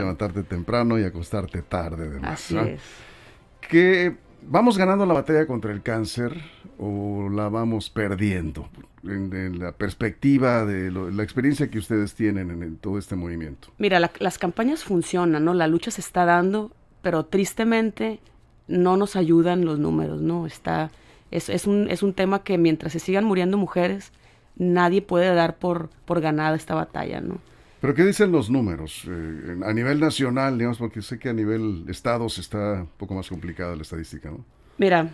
levantarte temprano y acostarte tarde, además. vamos ganando la batalla contra el cáncer o la vamos perdiendo en, la perspectiva de la experiencia que ustedes tienen en, todo este movimiento. Mira, las campañas funcionan, ¿no? La lucha se está dando, pero tristemente no nos ayudan los números, ¿no? Está es, es, un, es un tema que mientras se sigan muriendo mujeres, nadie puede dar por, por ganada esta batalla, ¿no? Pero ¿qué dicen los números? Eh, a nivel nacional, digamos, porque sé que a nivel estados está un poco más complicada la estadística, ¿no? Mira,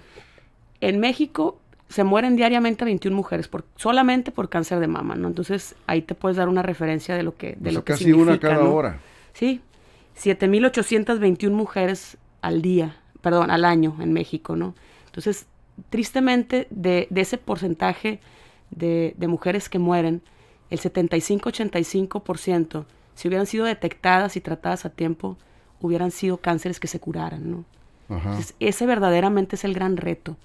en México se mueren diariamente 21 mujeres por, solamente por cáncer de mama, ¿no? Entonces ahí te puedes dar una referencia de lo que, de lo casi una cada hora. Sí, 7.821 mujeres al día, perdón, al año en México, ¿no? Entonces, tristemente, de, ese porcentaje de mujeres que mueren, el 75-85%, si hubieran sido detectadas y tratadas a tiempo, hubieran sido cánceres que se curaran, ¿no? ese verdaderamente es el gran reto,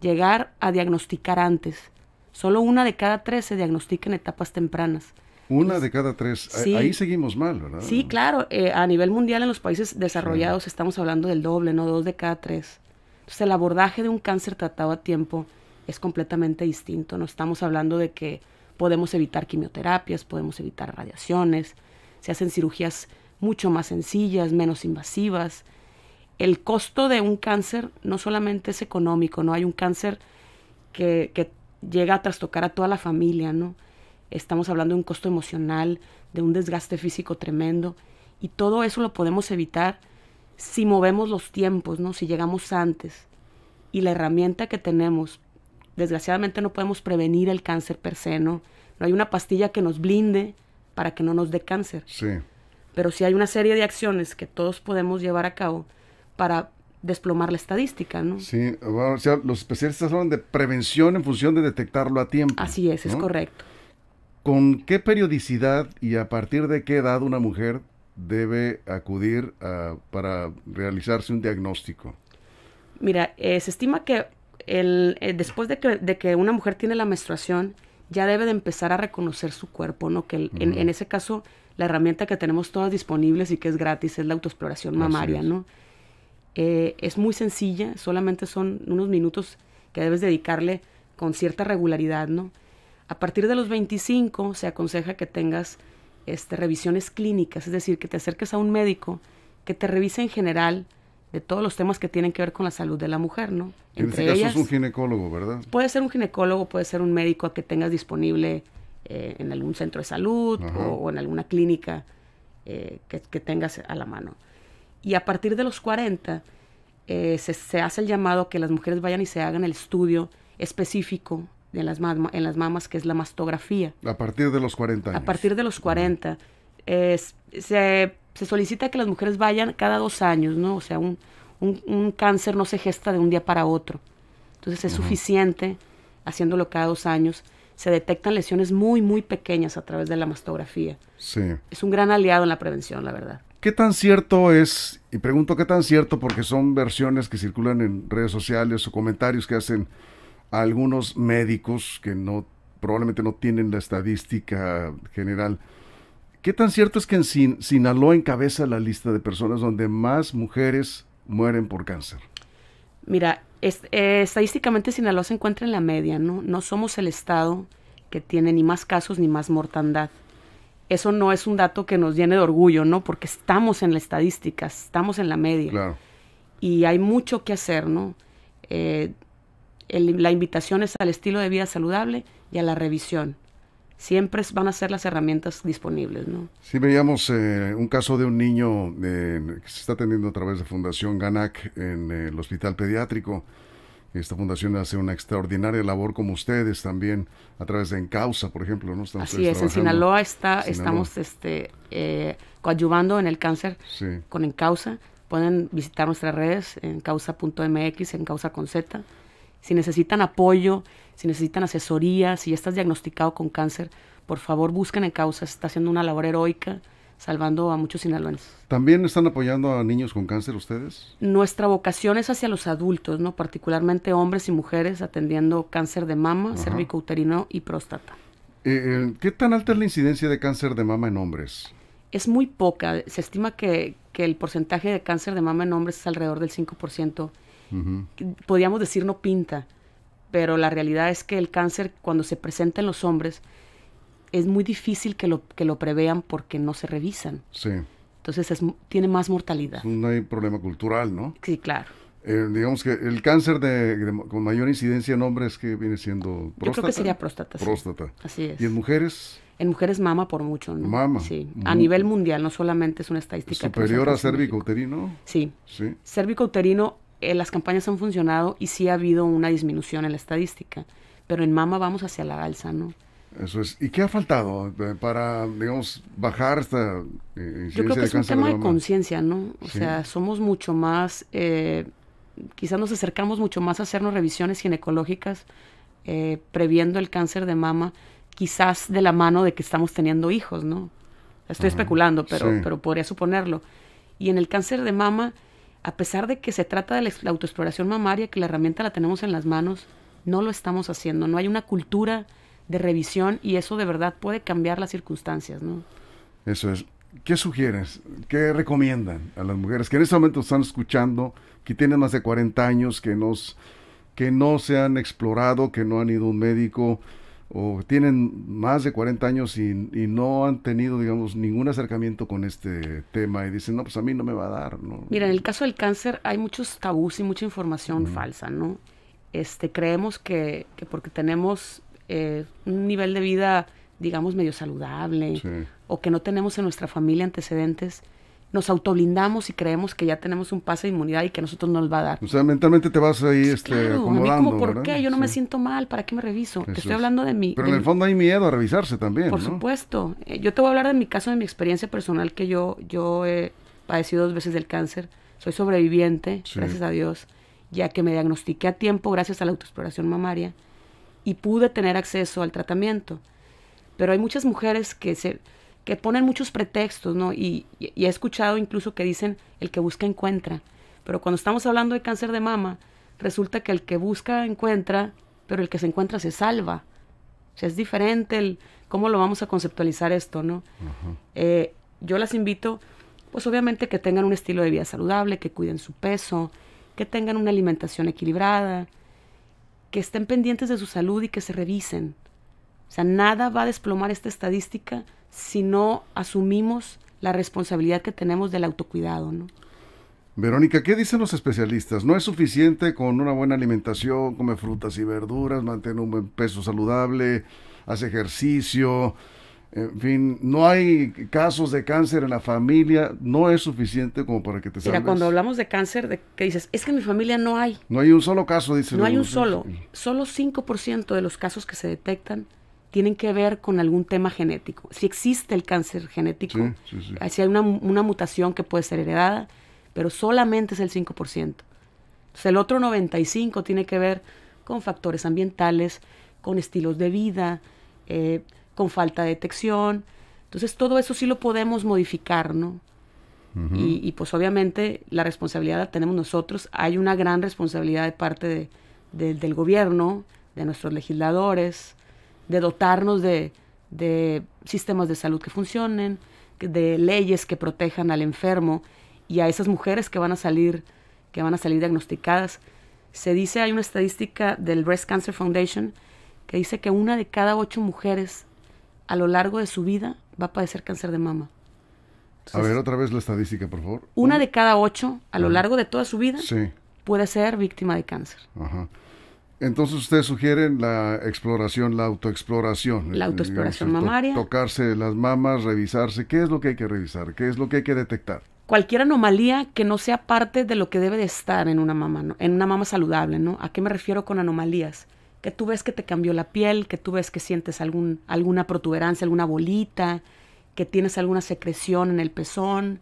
llegar a diagnosticar antes. Solo una de cada tres se diagnostica en etapas tempranas. Una de cada tres. Ahí seguimos mal, ¿verdad? Sí, claro. Eh, a nivel mundial, en los países desarrollados, estamos hablando del doble, ¿no? Dos de cada tres. Entonces, el abordaje de un cáncer tratado a tiempo es completamente distinto. No estamos hablando de que podemos evitar quimioterapias, podemos evitar radiaciones, se hacen cirugías mucho más sencillas, menos invasivas. El costo de un cáncer no solamente es económico, ¿no? Hay un cáncer que, llega a trastocar a toda la familia, ¿no? Estamos hablando de un costo emocional, de un desgaste físico tremendo, y todo eso lo podemos evitar si movemos los tiempos, ¿no? Si llegamos antes. Y la herramienta que tenemos Desgraciadamente no podemos prevenir el cáncer per se, ¿no? No hay una pastilla que nos blinde para que no nos dé cáncer. Sí. Pero sí hay una serie de acciones que todos podemos llevar a cabo para desplomar la estadística, ¿no? Sí, los especialistas hablan de prevención en función de detectarlo a tiempo. Así es, es correcto. ¿Con qué periodicidad y a partir de qué edad una mujer debe acudir para realizarse un diagnóstico? Mira, eh, se estima que eh, después de que, una mujer tiene la menstruación, ya debe de empezar a reconocer su cuerpo, ¿no? Que en, ese caso, la herramienta que tenemos todas disponibles y que es gratis es la autoexploración mamaria, ¿no? Eh, es muy sencilla, solamente son unos minutos que debes dedicarle con cierta regularidad, ¿no? A partir de los 25 se aconseja que tengas este, revisiones clínicas, es decir, que te acerques a un médico que te revise en general de todos los temas que tienen que ver con la salud de la mujer, ¿no? En Entre es un ginecólogo, ¿verdad? Puede ser un ginecólogo, puede ser un médico que tengas disponible eh, en algún centro de salud o, en alguna clínica eh, que, tengas a la mano. Y a partir de los 40 eh, se, hace el llamado que las mujeres vayan y se hagan el estudio específico de las, en mamas, que es la mastografía. A partir de los 40 años. A partir de los 40. Es, se se solicita que las mujeres vayan cada dos años, ¿no? O sea, un, cáncer no se gesta de un día para otro. Entonces es suficiente haciéndolo cada dos años. Se detectan lesiones muy, muy pequeñas a través de la mastografía. Sí. Es un gran aliado en la prevención, la verdad. ¿Qué tan cierto es, y pregunto qué tan cierto porque son versiones que circulan en redes sociales o comentarios que hacen algunos médicos que no probablemente no tienen la estadística general ¿Qué tan cierto es que en Sinaloa encabeza la lista de personas donde más mujeres mueren por cáncer? Mira, eh, estadísticamente Sinaloa se encuentra en la media, ¿no? No somos el estado que tiene ni más casos ni más mortandad. Eso no es un dato que nos llene de orgullo, ¿no? Porque estamos en la estadística, estamos en la media. Claro. Y hay mucho que hacer, ¿no? Eh, la invitación es al estilo de vida saludable y a la revisión siempre van a ser las herramientas disponibles, ¿no? Sí, veíamos eh, un caso de un niño eh, que se está atendiendo a través de Fundación GANAC en el hospital pediátrico. Esta fundación hace una extraordinaria labor como ustedes también a través de Encausa, por ejemplo, ¿no? Están Así es, en Sinaloa, está, estamos este, eh, coadyuvando en el cáncer con Encausa. Pueden visitar nuestras redes, en causa con Z. Si necesitan apoyo, si necesitan asesoría, si ya estás diagnosticado con cáncer, por favor busquen en causa, está haciendo una labor heroica salvando a muchos sinaloenses. ¿También están apoyando a niños con cáncer ustedes? Nuestra vocación es hacia los adultos, ¿no? Particularmente hombres y mujeres atendiendo cáncer de mama, cervicouterino y próstata. Eh, eh, ¿Qué tan alta es la incidencia de cáncer de mama en hombres? Es muy poca. Se estima que, el porcentaje de cáncer de mama en hombres es alrededor del 5%. Podríamos decir no pinta, pero la realidad es que el cáncer cuando se presenta en los hombres es muy difícil que lo, que lo prevean porque no se revisan. Sí. Entonces es, tiene más mortalidad. No hay problema cultural, ¿no? Sí, claro. Eh, digamos que el cáncer de, con mayor incidencia en hombres que viene siendo próstata. Yo creo que sería próstata. Próstata. Así es. ¿Y en mujeres? En mujeres mama por mucho, ¿no? Mama. Sí. A nivel mundial, no solamente es una estadística. Superior a cérvico Sí. Sí. Cérvico eh, las campañas han funcionado y sí ha habido una disminución en la estadística, pero en mama vamos hacia la alza, ¿no? Eso es. ¿Y qué ha faltado eh, para, digamos, bajar esta eh, Yo creo que es un tema de, conciencia, ¿no? O sea, somos mucho más, quizás nos acercamos mucho más a hacernos revisiones ginecológicas previendo el cáncer de mama, quizás de la mano de que estamos teniendo hijos, ¿no? Estoy especulando, pero, pero podría suponerlo. Y en el cáncer de mama a pesar de que se trata de la autoexploración mamaria, que la herramienta la tenemos en las manos, no lo estamos haciendo. No hay una cultura de revisión y eso de verdad puede cambiar las circunstancias, ¿no? Eso es. ¿Qué sugieres? ¿Qué recomiendan a las mujeres que en este momento están escuchando, que tienen más de 40 años, que, que no se han explorado, que no han ido a un médico? o tienen más de 40 años y, y, no han tenido, digamos, ningún acercamiento con este tema y dicen, no, pues a mí no me va a dar, ¿no? Mira, en el caso del cáncer hay muchos tabús y mucha información falsa, ¿no? Este, creemos que, que porque tenemos eh, un nivel de vida, digamos, medio saludable, o que no tenemos en nuestra familia antecedentes nos autoblindamos y creemos que ya tenemos un pase de inmunidad y que a nosotros nos va a dar. O sea, mentalmente te vas ahí pues este, claro, a mí como, ¿por qué? Yo no me siento mal, ¿para qué me reviso? te estoy hablando de mi... Pero en el fondo hay miedo a revisarse también, Por supuesto. Eh, yo te voy a hablar de mi caso, de mi experiencia personal, que yo, yo he padecido dos veces del cáncer. Soy sobreviviente, gracias a Dios, ya que me diagnostiqué a tiempo gracias a la autoexploración mamaria y pude tener acceso al tratamiento. Pero hay muchas mujeres que se que ponen muchos pretextos, ¿no? Y, he escuchado incluso que dicen el que busca encuentra, pero cuando estamos hablando de cáncer de mama, resulta que el que busca encuentra, pero el que se encuentra se salva. O sea, es diferente el cómo lo vamos a conceptualizar esto, ¿no? Eh, yo las invito, pues obviamente que tengan un estilo de vida saludable, que cuiden su peso, que tengan una alimentación equilibrada, que estén pendientes de su salud y que se revisen. O sea, nada va a desplomar esta estadística si no asumimos la responsabilidad que tenemos del autocuidado, ¿no? Verónica, ¿qué dicen los especialistas? ¿No es suficiente con una buena alimentación, come frutas y verduras, mantener un buen peso saludable, hace ejercicio? En fin, no hay casos de cáncer en la familia, no es suficiente como para que te salves. Mira, cuando hablamos de cáncer, de, dices, es que en mi familia no hay. No hay un solo caso, dice. No hay un solo, solo 5% de los casos que se detectan tienen que ver con algún tema genético. Si existe el cáncer genético, si hay una, mutación que puede ser heredada, pero solamente es el 5%. Entonces, el otro 95% tiene que ver con factores ambientales, con estilos de vida, eh, con falta de detección. Entonces, todo eso sí lo podemos modificar, ¿no? y, pues obviamente la responsabilidad la tenemos nosotros. Hay una gran responsabilidad de parte del gobierno, de nuestros legisladores, de dotarnos de, sistemas de salud que funcionen, de leyes que protejan al enfermo y a esas mujeres que van a salir, que van a salir diagnosticadas. Se dice, hay una estadística del Breast Cancer Foundation que dice que una de cada ocho mujeres a lo largo de su vida va a padecer cáncer de mama. a ver, otra vez la estadística, por favor. Una de cada ocho a lo largo de toda su vida puede ser víctima de cáncer. Entonces ustedes sugieren la exploración, la autoexploración. La eh, autoexploración mamaria. tocarse las mamas, revisarse. ¿Qué es lo que hay que revisar? ¿Qué es lo que hay que detectar? Cualquier anomalía que no sea parte de lo que debe de estar en una mamá, en una mamá saludable, ¿no? ¿A qué me refiero con anomalías? Que tú ves que te cambió la piel, que tú ves que sientes algún, alguna protuberancia, alguna bolita, que tienes alguna secreción en el pezón,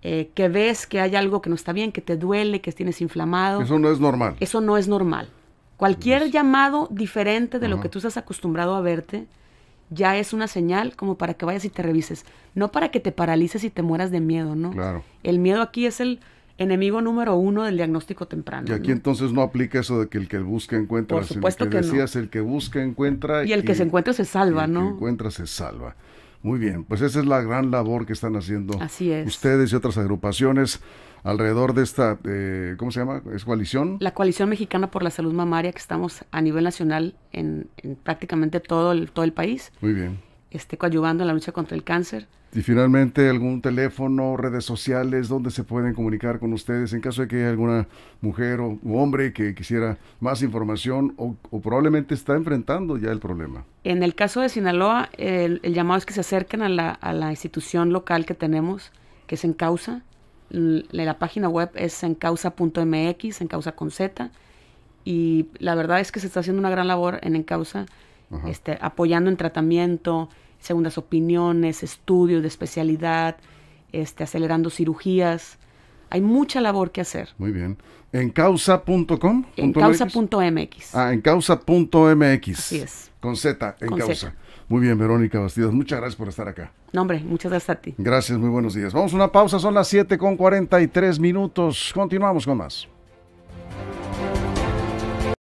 eh, que ves que hay algo que no está bien, que te duele, que tienes inflamado. Eso no es normal. Eso no es normal. Cualquier llamado diferente de lo que tú estás acostumbrado a verte ya es una señal como para que vayas y te revises. No para que te paralices y te mueras de miedo, ¿no? Claro. El miedo aquí es el enemigo número uno del diagnóstico temprano. Y aquí entonces no aplica eso de que el que busca encuentra. Por supuesto que, decías, el que busca encuentra. Y el que se encuentra se salva, ¿no? El que encuentra se salva. Muy bien, pues esa es la gran labor que están haciendo ustedes y otras agrupaciones alrededor de esta, eh, ¿cómo se llama? ¿Es coalición? La Coalición Mexicana por la Salud Mamaria, que estamos a nivel nacional en, en prácticamente todo el, todo el país. Muy bien esté coadyuvando en la lucha contra el cáncer. Y finalmente, algún teléfono, redes sociales, donde se pueden comunicar con ustedes en caso de que haya alguna mujer o hombre que quisiera más información o, probablemente está enfrentando ya el problema. En el caso de Sinaloa, el, llamado es que se acerquen a la, institución local que tenemos, que es Encausa. La, la página web es encausa.mx, encausa con Z. Y la verdad es que se está haciendo una gran labor en Encausa, este, apoyando en tratamiento, segundas opiniones, estudios de especialidad, este, acelerando cirugías. Hay mucha labor que hacer. Muy bien. ¿En causa.com? En causa.mx. Ah, en causa.mx. Así es. Con Z, en causa. Muy bien, Verónica Bastidas, muchas gracias por estar acá. No, hombre, muchas gracias a ti. Gracias, muy buenos días. Vamos a una pausa, son las 7 con 43 minutos. Continuamos con más.